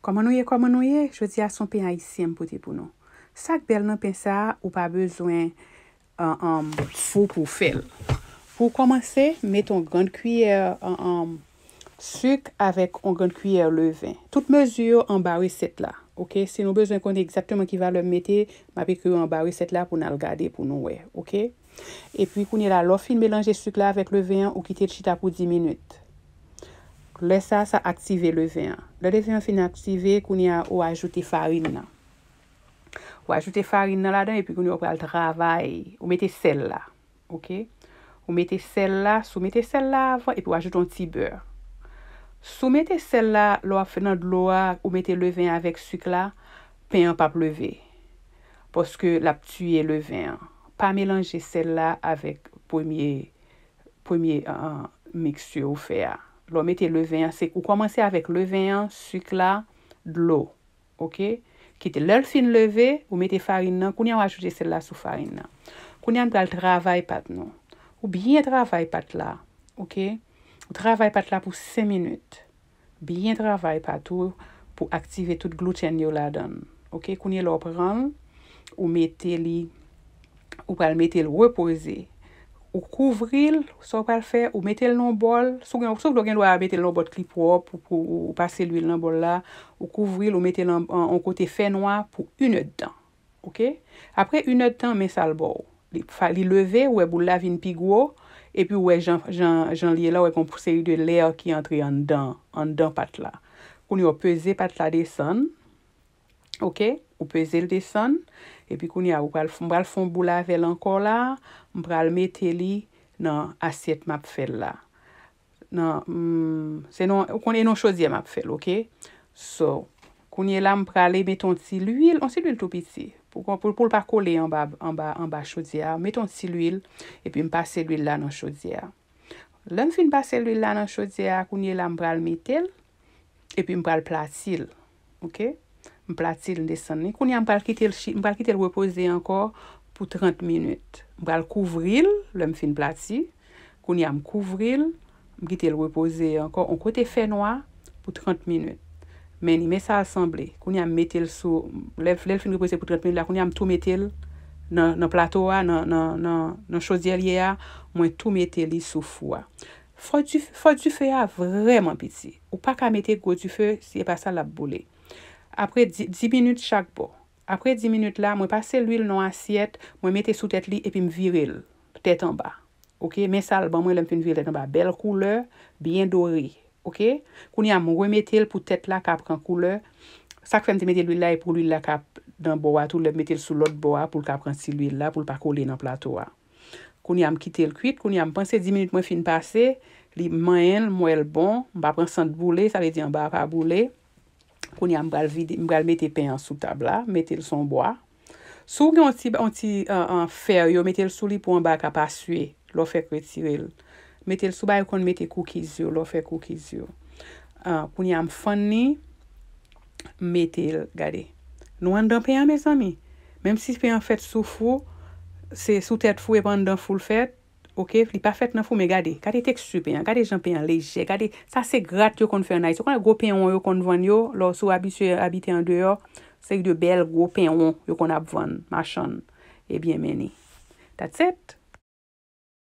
Koman nouye, koman nouye, jwè di a son pen a isyem pote pou nou. Sak bel nan pen sa ou pa bezwen sou pou fel. Pou komanse, meton gand kuyer suk avek an gand kuyer levè. Tout mezur an bari set la. Se nou bezwen konde exaktman ki va lèm meti, ma pe kyou an bari set la pou nan lgade pou nou we. E pi kouni la lofi melanje suk la avek levè an ou kite chita pou di minut. Lè sa sa aktive le vin. Lè de vin fin aktive koun ya ou ajoute farin nan. Ou ajoute farin nan la den epi koun yo kwa l travay. Ou mette sel la. Ou mette sel la, sou mette sel la avwa epi ou ajoute an ti beur. Sou mette sel la, lò a finan lò a, ou mette le vin avek suk la, pen an pa pleve. Poske la ptuye le vin. Pa melange sel la avek pwemye miksye ou feya. Lo mette levèyan, se ou komanse avèk levèyan, sukla, dlò. Ok? Kite lòl fin levè, ou mette farin nan, kouni an wajouje sè la sou farin nan. Kouni an wal travay pat nou. Ou byen travay pat la. Ok? Ou travay pat la pou se minut. Byen travay pat ou pou aktive tout glouten yo la dan. Ok? Kouni an wal pran, ou mette li, ou pal mette lwepozey. Ou kouvril, sou pa l fè, ou metè l nan bol. Sou gen, sou gen do gen do a metè l nan bot klip wop, ou pasè l wil nan bol la. Ou kouvril, ou metè l nan, ou kote fè noa pou une dan. Ok? Apre, une dan, mesal bo. Li, fa, li leve, ouwe, bou lavin pigwo. E pi, ouwe, jan, jan, jan liye la, ouwe, kon puse y de lèr ki antre y an dan, an dan pat la. Kon yon pese pat la desan. Ok? Ok? Ou peze l de san, e pi kounye a ou m pral fon bula vel an kola, m pral meteli nan asyet map fel la. Nan, m, mm, se nou, non, kounye nan chodye map fel, okey? So, kounye la m prale meton ti l uil, an se l uil tou piti, pou l pa kole an ba chodye a, meton ti l uil, e pi m pase l uil la nan chodye a. Lan fin pase l uil la nan chodye a, kounye la m pral metel, e pi m pral platil, okey? Mplati lende sanne. Kouni am pal kitel repose ankor pou 30 minut. Mpral kouvril, lèm fin plati. Kouni am kouvril, mkitel repose ankor. On kote fè noa pou 30 minut. Meni mè sa asemble. Kouni am metel sou. Lèm fin repose pou 30 minut la. Kouni am tou metel nan plato a, nan chodier yè a. Mwen tou metel li sou fwa. Fwa du fè a vreman piti. Ou pa ka metel go du fè, si e pa sa la boule. apre 10 minut chak bo. Apre 10 minut la, mwen pase l'huil nan asyet, mwen mette sou tet li epi m viril, petet an ba. Ok, mesal ban mwen lempe m viril et an ba. Bel koule, bien dori. Ok, kouni am mwemetil pou tet la kapran koule. Sak fen te mette l'huil la epi l'huil la kap dan bo a tou, le mette l sou lot bo a pou l kapran si l'huil la pou l pa koule nan plato a. Kouni am kite l kuit, kouni am panse 10 minut mwen fin pase, li man yen mwen el bon, mba pran sant boule, sa ve di an ba pa boule. pou ni am gal mette pen an sou tabla, mette l son bwa. Sou gen onti an fer yo, mette l sou li pou an baka pa suye, lo fek wetire l. Mette l sou bay kon mette koukiz yo, lo fek koukiz yo. Pou ni am fan ni, mette l gade. Nou an dan pen an me zami. Mem si pen an fet sou fou, se sou tet fou ep an dan fou l fet, Ok, li pa fèt nan fò mè gade. Gade tekstu penyan, gade jan penyan leje, gade sa se grat yo kon fè anay. Se kon a go penyon yo kon vwanyo, lò sou abitè an deyo, se yu de bel go penyon yo kon ap vwany. Machan, ebyen eh meni. That's it.